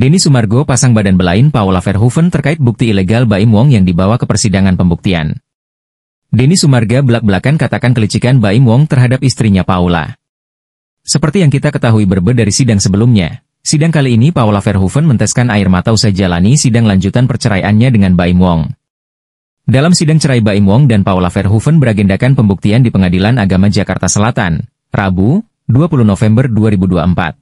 Denny Sumargo pasang badan belain Paula Verhoeven terkait bukti ilegal Baim Wong yang dibawa ke persidangan pembuktian. Denny Sumarga belak-belakan katakan kelicikan Baim Wong terhadap istrinya Paula. Seperti yang kita ketahui berbeda dari sidang sebelumnya, sidang kali ini Paula Verhoeven menteskan air mata usai jalani sidang lanjutan perceraiannya dengan Baim Wong. Dalam sidang cerai Baim Wong dan Paula Verhoeven beragendakan pembuktian di Pengadilan Agama Jakarta Selatan, Rabu, 20 November 2024.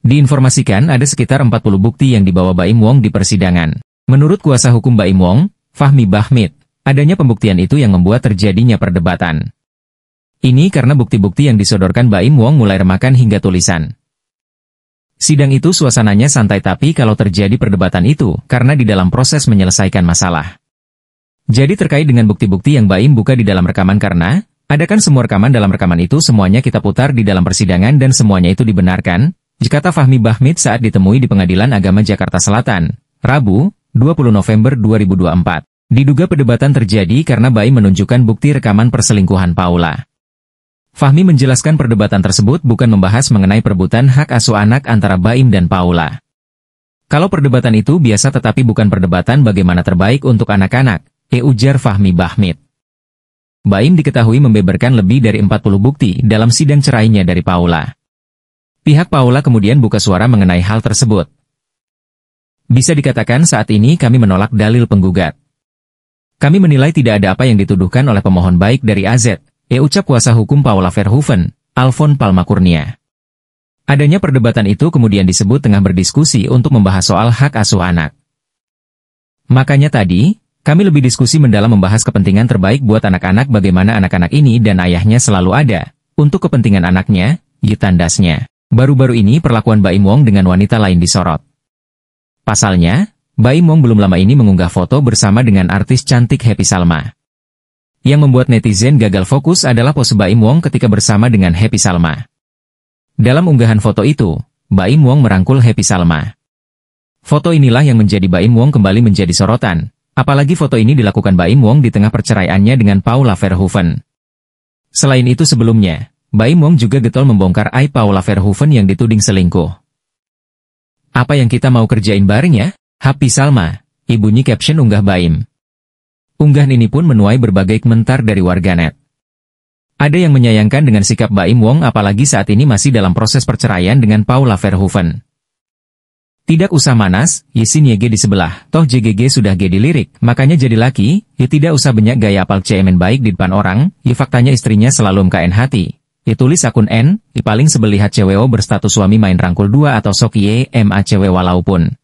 Diinformasikan ada sekitar 40 bukti yang dibawa Baim Wong di persidangan. Menurut kuasa hukum Baim Wong, Fahmi Bahmid, adanya pembuktian itu yang membuat terjadinya perdebatan. Ini karena bukti-bukti yang disodorkan Baim Wong mulai remakan hingga tulisan. Sidang itu suasananya santai tapi kalau terjadi perdebatan itu karena di dalam proses menyelesaikan masalah. Jadi terkait dengan bukti-bukti yang Baim buka di dalam rekaman karena, adakan semua rekaman dalam rekaman itu semuanya kita putar di dalam persidangan dan semuanya itu dibenarkan, Kata Fahmi Bahmid saat ditemui di Pengadilan Agama Jakarta Selatan, Rabu, 20 November 2024. Diduga perdebatan terjadi karena Bayi menunjukkan bukti rekaman perselingkuhan Paula. Fahmi menjelaskan perdebatan tersebut bukan membahas mengenai perebutan hak asuh anak antara Baim dan Paula. Kalau perdebatan itu biasa tetapi bukan perdebatan bagaimana terbaik untuk anak-anak, e ujar Fahmi Bahmid. Baim diketahui membeberkan lebih dari 40 bukti dalam sidang cerainya dari Paula. Pihak Paula kemudian buka suara mengenai hal tersebut. Bisa dikatakan saat ini kami menolak dalil penggugat. Kami menilai tidak ada apa yang dituduhkan oleh pemohon baik dari AZ, e ucap kuasa hukum Paula Verhoeven, Alfon Palmakurnia. Adanya perdebatan itu kemudian disebut tengah berdiskusi untuk membahas soal hak asuh anak. Makanya tadi, kami lebih diskusi mendalam membahas kepentingan terbaik buat anak-anak bagaimana anak-anak ini dan ayahnya selalu ada, untuk kepentingan anaknya, ditandasnya. Baru-baru ini perlakuan Baim Wong dengan wanita lain disorot. Pasalnya, Baim Wong belum lama ini mengunggah foto bersama dengan artis cantik Happy Salma. Yang membuat netizen gagal fokus adalah pose Baim Wong ketika bersama dengan Happy Salma. Dalam unggahan foto itu, Baim Wong merangkul Happy Salma. Foto inilah yang menjadi Baim Wong kembali menjadi sorotan, apalagi foto ini dilakukan Baim Wong di tengah perceraiannya dengan Paula Verhoeven. Selain itu sebelumnya, Baim Wong juga getol membongkar Ai Paula Verhoeven yang dituding selingkuh. Apa yang kita mau kerjain bareng ya? Happy Salma, ibunya caption unggah Baim. Unggahan ini pun menuai berbagai komentar dari warganet. Ada yang menyayangkan dengan sikap Baim Wong apalagi saat ini masih dalam proses perceraian dengan Paula Verhoeven. Tidak usah manas, Yesin YG di sebelah, toh JGG sudah G dilirik, makanya jadi laki, ya tidak usah banyak gaya apal cemen baik di depan orang, ya faktanya istrinya selalu mkn hati. Ditulis akun N, di paling sebelihat CWO berstatus suami main rangkul 2 atau sok Y, MACW walaupun.